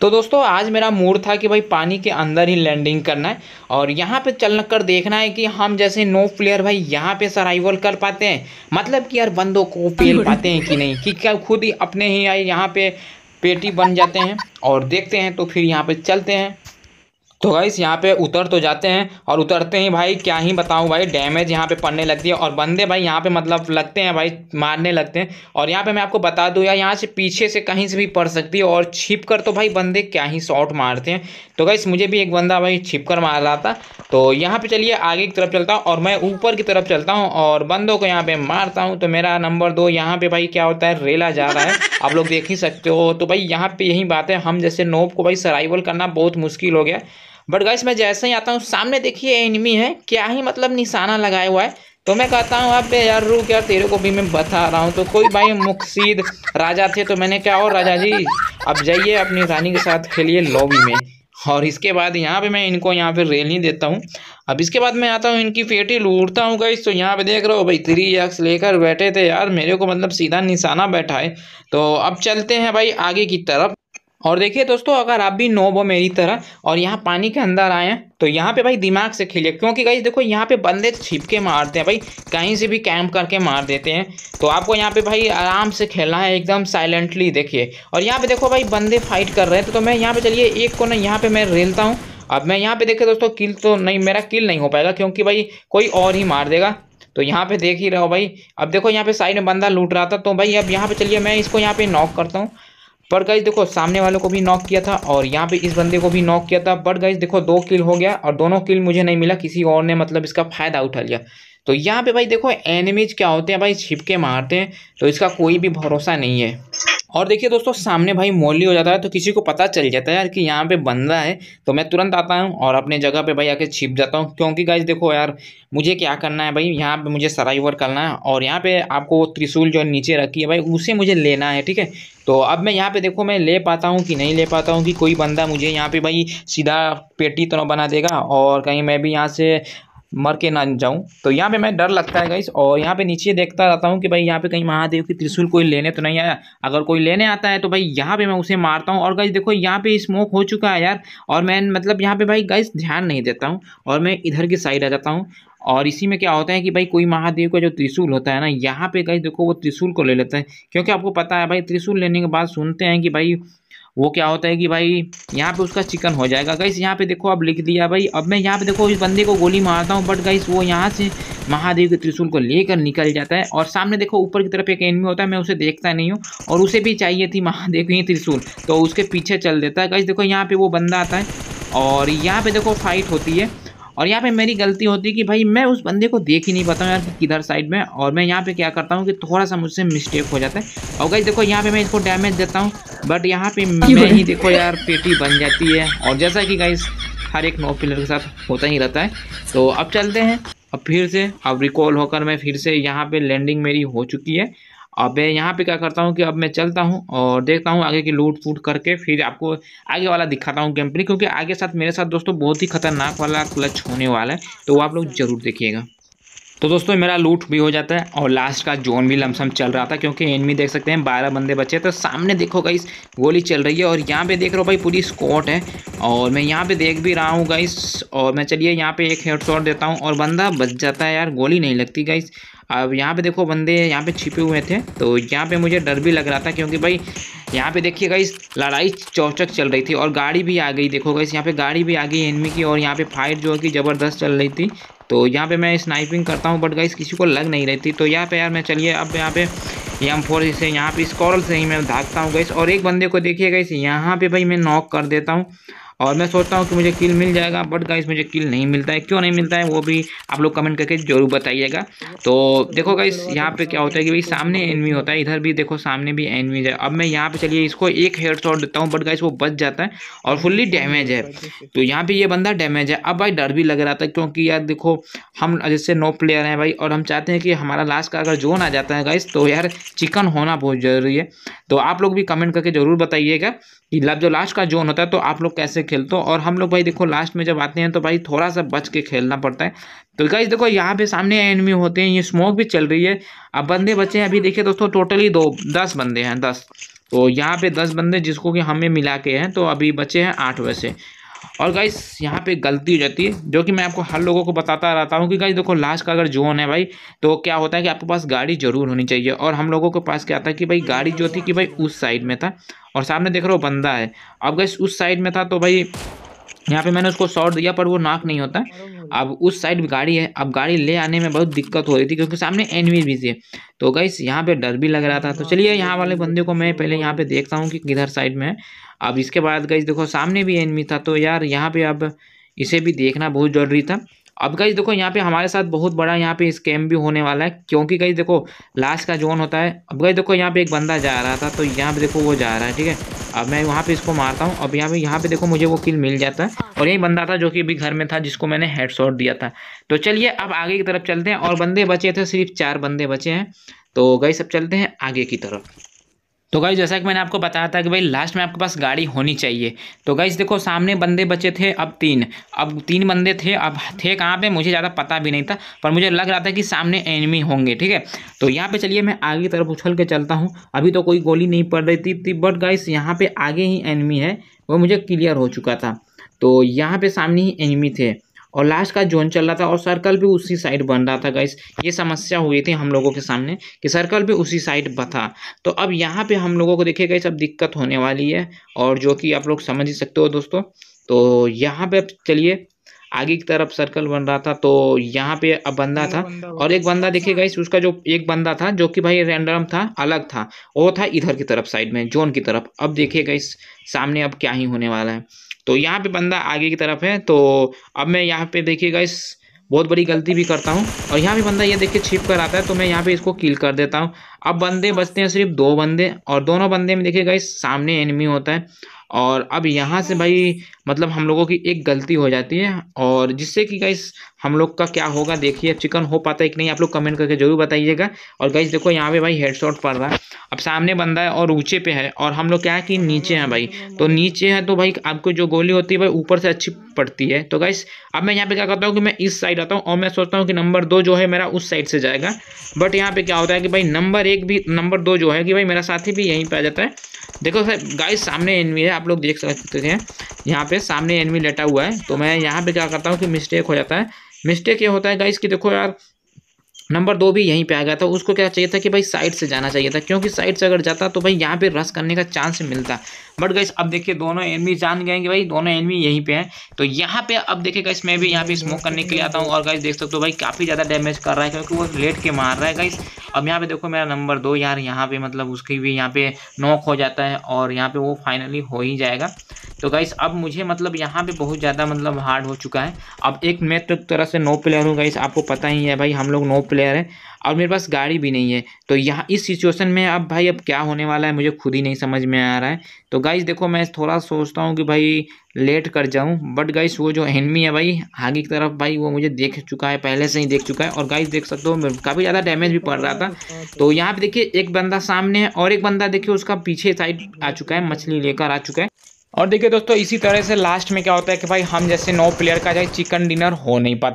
तो दोस्तों आज मेरा मूड था कि भाई पानी के अंदर ही लैंडिंग करना है और यहाँ पे चल कर देखना है कि हम जैसे नो प्लेयर भाई यहाँ पे सराइवल कर पाते हैं मतलब कि यार बंदों को पेल पाते हैं कि नहीं कि क्या खुद ही अपने ही आए यहाँ पे पेटी बन जाते हैं और देखते हैं तो फिर यहाँ पे चलते हैं तो गाइस यहाँ पे उतर तो जाते हैं और उतरते ही भाई क्या ही बताऊँ भाई डैमेज यहाँ पे पड़ने लगती है और बंदे भाई यहाँ पे मतलब लगते हैं भाई मारने लगते हैं और यहाँ पे मैं आपको बता दूँ यार यहाँ से पीछे से कहीं से भी पड़ सकती है और छिप कर तो भाई बंदे क्या ही शॉट मारते हैं तो गाइस मुझे भी एक बंदा भाई छिप कर मार रहा था तो यहाँ पर चलिए आगे की तरफ चलता हूँ और मैं ऊपर की तरफ चलता हूँ और बंदों को यहाँ पर मारता हूँ तो मेरा नंबर दो यहाँ पर भाई क्या होता है रेला जा रहा है आप लोग देख ही सकते हो तो भाई यहाँ पर यही बात है हम जैसे नोब को भाई सर्वाइवल करना बहुत मुश्किल हो गया बट गाइस मैं जैसे ही आता हूँ सामने देखिए एनिमी है क्या ही मतलब निशाना लगाया हुआ है तो मैं कहता हूँ आप यार रुक यार तेरे को भी मैं बता रहा हूँ तो कोई भाई मुखसीद राजा थे तो मैंने क्या और राजा जी अब जाइए अपनी रानी के साथ खेलिए लॉबी में और इसके बाद यहाँ पे मैं इनको यहाँ पे रेल नहीं देता हूँ अब इसके बाद मैं आता हूँ इनकी पेटी लूटता हूँ गाइस तो यहाँ पे देख रहे हो भाई थ्री एक्स लेकर बैठे थे यार मेरे को मतलब सीधा निशाना बैठा है तो अब चलते हैं भाई आगे की तरफ और देखिए दोस्तों अगर आप भी नोब हो मेरी तरह और यहाँ पानी के अंदर आए हैं तो यहाँ पे भाई दिमाग से खेलिए क्योंकि गाइज देखो यहाँ पे बंदे छिपके मारते हैं भाई कहीं से भी कैंप करके मार देते हैं तो आपको यहाँ पे भाई आराम से खेलना है एकदम साइलेंटली देखिए और यहाँ पे देखो भाई बंदे फाइट कर रहे थे तो मैं यहाँ पे चलिए एक को ना यहाँ पे मैं रेलता हूँ अब मैं यहाँ पे देखे दोस्तों किल तो नहीं मेरा किल नहीं हो पाएगा क्योंकि भाई कोई और ही मार देगा तो यहाँ पे देख ही रहो भाई अब देखो यहाँ पे साइड में बंदा लूट रहा था तो भाई अब यहाँ पे चलिए मैं इसको यहाँ पे नॉक करता हूँ बट गाइज देखो सामने वालों को भी नॉक किया था और यहाँ पे इस बंदे को भी नॉक किया था बट गाइज देखो दो किल हो गया और दोनों किल मुझे नहीं मिला किसी और ने मतलब इसका फ़ायदा उठा लिया तो यहाँ पे भाई देखो एनिमीज क्या होते हैं भाई छिपके मारते हैं तो इसका कोई भी भरोसा नहीं है और देखिए दोस्तों सामने भाई मोली हो जाता है तो किसी को पता चल जाता है यार कि यहाँ पे बंदा है तो मैं तुरंत आता हूँ और अपने जगह पे भाई आके छिप जाता हूँ क्योंकि गाइज देखो यार मुझे क्या करना है भाई यहाँ पे मुझे सराइवर करना है और यहाँ पे आपको वो त्रिशूल जो नीचे रखी है भाई उसे मुझे लेना है ठीक है तो अब मैं यहाँ पे देखो मैं ले पाता हूँ कि नहीं ले पाता हूँ कि कोई बंदा मुझे यहाँ पे भाई सीधा पेटी तरह बना देगा और कहीं मैं भी यहाँ से मर के ना जाऊँ तो यहाँ पे मैं डर लगता है गाइस और यहाँ पे नीचे देखता रहता हूँ कि भाई यहाँ पे कहीं महादेव की त्रिशूल कोई लेने तो नहीं आया अगर कोई लेने आता है तो भाई यहाँ पे मैं उसे मारता हूँ और गाइस देखो यहाँ पे स्मोक हो चुका है यार और मैं मतलब यहाँ पे भाई गाइस ध्यान नहीं देता हूँ और मैं इधर की साइड आ जाता हूँ और इसी में क्या होता है कि भाई कोई महादेव का जो त्रिशूल होता है ना यहाँ पे गाइस देखो वो त्रिशूल को ले लेता है क्योंकि आपको पता है भाई त्रिशूल लेने के बाद सुनते हैं कि भाई वो क्या होता है कि भाई यहाँ पे उसका चिकन हो जाएगा गाइस यहाँ पे देखो अब लिख दिया भाई अब मैं यहाँ पे देखो इस बंदे को गोली मारता हूँ बट गाइस वो यहाँ से महादेव के त्रिशूल को लेकर निकल जाता है और सामने देखो ऊपर की तरफ एक एनमी होता है मैं उसे देखता नहीं हूँ और उसे भी चाहिए थी महादेव की त्रिशूल तो उसके पीछे चल देता है गाइस देखो यहाँ पर वो बंदा आता है और यहाँ पर देखो फाइट होती है और यहाँ पे मेरी गलती होती है कि भाई मैं उस बंदे को देख ही नहीं पाता हूँ यार किधर साइड में और मैं यहाँ पे क्या करता हूँ कि थोड़ा सा मुझसे मिस्टेक हो जाता है और गाइज देखो यहाँ पे मैं इसको डैमेज देता हूँ बट यहाँ पे मैं ही देखो यार पेटी बन जाती है और जैसा कि गाइस हर एक नौ पिलर के साथ होता ही रहता है तो अब चलते हैं अब फिर से अब रिकॉल होकर मैं फिर से यहाँ पे लैंडिंग मेरी हो चुकी है अब मैं यहाँ पे क्या करता हूँ कि अब मैं चलता हूँ और देखता हूँ आगे की लूट फूट करके फिर आपको आगे वाला दिखाता हूँ गेम प्ले क्योंकि आगे साथ मेरे साथ दोस्तों बहुत ही खतरनाक वाला क्लच होने वाला है तो वो आप लोग ज़रूर देखिएगा तो दोस्तों मेरा लूट भी हो जाता है और लास्ट का जोन भी लमसम चल रहा था क्योंकि एनमी देख सकते हैं बारह बंदे बचे तो सामने देखो गाइस गोली चल रही है और यहाँ पे देख रहा भाई पूरी स्कॉट है और मैं यहाँ पे देख भी रहा हूँ गाइस और मैं चलिए यहाँ पे एक हेड देता हूँ और बंदा बच जाता है यार गोली नहीं लगती गाइस अब यहाँ पे देखो बंदे यहाँ पे छिपे हुए थे तो यहाँ पे मुझे डर भी लग रहा था क्योंकि भाई यहाँ पे देखिए गई लड़ाई चौचक चल रही थी और गाड़ी भी आ गई देखो गाइस यहाँ पे गाड़ी भी आ गई एनमी की और यहाँ पे फाइट जो है कि ज़बरदस्त चल रही थी तो यहाँ पे मैं स्नाइपिंग करता हूँ बट गाइस किसी को लग नहीं रही थी तो यहाँ पे यार मैं चलिए अब यहाँ पे एम फोर से यहाँ पे स्कॉरल से ही मैं धागता हूँ गाइस और एक बंदे को देखिए गाइस यहाँ पे भाई मैं नॉक कर देता हूँ और मैं सोचता हूँ कि मुझे किल मिल जाएगा बट गाइस मुझे किल नहीं मिलता है क्यों नहीं मिलता है वो भी आप लोग कमेंट करके जरूर बताइएगा तो देखो गाइस यहाँ पे क्या होता है कि भाई सामने एनवी होता है इधर भी देखो सामने भी एनवी है अब मैं यहाँ पे चलिए इसको एक हेड शॉट देता हूँ बट गाइस वो बच जाता है और फुल्ली डैमेज है तो यहाँ पर ये बंदा डैमेज है अब भाई डर भी लग रहा था क्योंकि यार देखो हम जैसे नो प्लेयर हैं भाई और हम चाहते हैं कि हमारा लास्ट का अगर जोन आ जाता है गाइस तो यार चिकन होना बहुत ज़रूरी है तो आप लोग भी कमेंट करके ज़रूर बताइएगा जो लास्ट का जोन होता है तो आप लोग कैसे खेलते हो और हम लोग भाई देखो लास्ट में जब आते हैं तो भाई थोड़ा सा बच के खेलना पड़ता है तो गाइज देखो यहाँ पे सामने एनमी होते हैं ये स्मोक भी चल रही है अब बंदे बचे हैं अभी देखिए दोस्तों टोटली दो दस बंदे हैं दस तो यहाँ पे दस बंदे जिसको कि हमें मिला के हैं तो अभी बचे हैं आठ वैसे और गाइस यहाँ पे गलती हो जाती है जो कि मैं आपको हर लोगों को बताता रहता हूँ कि गाइस देखो लास्ट का अगर जोन है भाई तो क्या होता है कि आपके पास गाड़ी जरूर होनी चाहिए और हम लोगों के पास क्या था कि भाई गाड़ी जो थी कि भाई उस साइड में था और सामने देख रहे हो बंदा है अब गाइस उस साइड में था तो भाई यहाँ पे मैंने उसको शॉर्ट दिया पर वो नाक नहीं होता अब उस साइड गाड़ी है अब गाड़ी ले आने में बहुत दिक्कत हो रही थी क्योंकि सामने एनवी भी थी तो गई यहाँ पे डर भी लग रहा था तो चलिए यहाँ वाले बंदे को मैं पहले यहाँ पे देखता हूँ कि किधर साइड में है अब इसके बाद गई देखो सामने भी एनमी था तो यार यहाँ पे अब इसे भी देखना बहुत ज़रूरी था अब गई देखो यहाँ पे हमारे साथ बहुत बड़ा यहाँ पे स्कैम भी होने वाला है क्योंकि गई देखो लास्ट का जोन होता है अब गई देखो यहाँ पे एक बंदा जा रहा था तो यहाँ पे देखो वो जा रहा है ठीक है अब मैं वहाँ पे इसको मारता हूँ अब यहाँ पे यहाँ पे देखो मुझे वो किल मिल जाता है और यही बंदा था जो कि अभी घर में था जिसको मैंने हेडशॉट दिया था तो चलिए अब आगे की तरफ चलते हैं और बंदे बचे थे सिर्फ चार बंदे बचे हैं तो गई सब चलते हैं आगे की तरफ तो गाइज जैसा कि मैंने आपको बताया था कि भाई लास्ट में आपके पास गाड़ी होनी चाहिए तो गाइज देखो सामने बंदे बचे थे अब तीन अब तीन बंदे थे अब थे कहाँ पे मुझे ज़्यादा पता भी नहीं था पर मुझे लग रहा था कि सामने एनिमी होंगे ठीक है तो यहाँ पे चलिए मैं आगे की तरफ उछल के चलता हूँ अभी तो कोई गोली नहीं पड़ रही थी, थी बट गाइस यहाँ पर आगे ही एनिमी है वो मुझे क्लियर हो चुका था तो यहाँ पर सामने ही एनिमी थे और लास्ट का जोन चल रहा था और सर्कल भी उसी साइड बन रहा था गाइस ये समस्या हुई थी हम लोगों के सामने कि सर्कल भी उसी साइड बता तो अब यहाँ पे हम लोगों को देखिए गाइस अब दिक्कत होने वाली है और जो कि आप लोग समझ ही सकते हो दोस्तों तो यहाँ पे चलिए आगे की तरफ सर्कल बन रहा था तो यहाँ पे अब बंदा था बंदा और एक बंदा देखिएगा अच्छा। इस उसका जो एक बंदा था जो कि भाई रैंडम था अलग था वो था इधर की तरफ साइड में जोन की तरफ अब देखिएगा इस सामने अब क्या ही होने वाला है तो यहाँ पे बंदा आगे की तरफ है तो अब मैं यहाँ पे देखिएगा इस बहुत बड़ी गलती भी करता हूँ और यहाँ पे बंदा ये देख के छिप कर आता है तो मैं यहाँ पे इसको किल कर देता हूँ अब बंदे बचते हैं सिर्फ दो बंदे और दोनों बंदे में देखिए गाइस सामने एनिमी होता है और अब यहाँ से भाई मतलब हम लोगों की एक गलती हो जाती है और जिससे कि गाइस हम लोग का क्या होगा देखिए चिकन हो पाता है कि नहीं आप लोग कमेंट करके जरूर बताइएगा और गाइस देखो यहाँ पे भाई हेडशॉट पड़ रहा है अब सामने बंदा है और ऊँचे पे है और हम लोग क्या है कि नीचे हैं भाई तो नीचे है तो भाई आपको जो गोली होती है भाई ऊपर से अच्छी पड़ती है तो गाइस अब मैं यहाँ पे क्या करता हूँ कि मैं इस साइड आता हूँ और मैं सोचता हूँ कि नंबर दो जो है मेरा उस साइड से जाएगा बट यहाँ पे क्या होता है कि भाई नंबर एक भी नंबर दो जो है कि भाई मेरा साथी भी यहीं पे आ जाता है देखो सर गाइस सामने एनवी है आप लोग देख सकते हैं यहाँ पे सामने एनवी लेटा हुआ है तो मैं यहाँ पे क्या करता हूँ कि मिस्टेक हो जाता है मिस्टेक ये होता है गाइस कि देखो यार नंबर दो भी यहीं पे आ गया था उसको क्या चाहिए था कि भाई साइड से जाना चाहिए था क्योंकि साइड से अगर जाता तो भाई यहाँ पे रस करने का चांस मिलता बट गाइस अब देखिए दोनों एनमी जान गए कि भाई दोनों एनमी यहीं पे हैं तो यहाँ पे अब देखिए गाइस मैं भी यहाँ पे स्मोक करने के लिए आता हूँ और गाइस देख सकते हो भाई काफ़ी ज़्यादा डैमेज कर रहा है क्योंकि वो लेट के मार रहा है गाइस अब यहाँ पे देखो मेरा नंबर दो यार यहाँ पे मतलब उसकी भी यहाँ पे नॉक हो जाता है और यहाँ पे वो फाइनली हो ही जाएगा तो गाइस अब मुझे मतलब यहाँ पे बहुत ज़्यादा मतलब हार्ड हो चुका है अब एक मैं तो तरह से नो प्लेयर हूँ गाइस आपको पता ही है भाई हम लोग नो प्लेयर प्लेयर है और मेरे पास गाड़ी भी नहीं है तो यहाँ इस सिचुएशन में अब भाई अब क्या होने वाला है मुझे खुद ही नहीं समझ में आ रहा है तो गाइस देखो मैं थोड़ा सोचता हूँ कि भाई लेट कर जाऊँ बट गाइस वो जो एनमी है भाई आगे की तरफ भाई वो मुझे देख चुका है पहले से ही देख चुका है और गाइस देख सकते हो काफ़ी ज़्यादा डैमेज भी पड़ रहा था तो यहाँ पे देखिए एक बंदा सामने है और एक बंदा देखिए उसका पीछे साइड आ चुका है मछली लेकर आ चुका है और देखिए दोस्तों इसी तरह से लास्ट में क्या होता है कि भाई हम जैसे नौ प्लेयर का चाहे चिकन डिनर हो नहीं पाता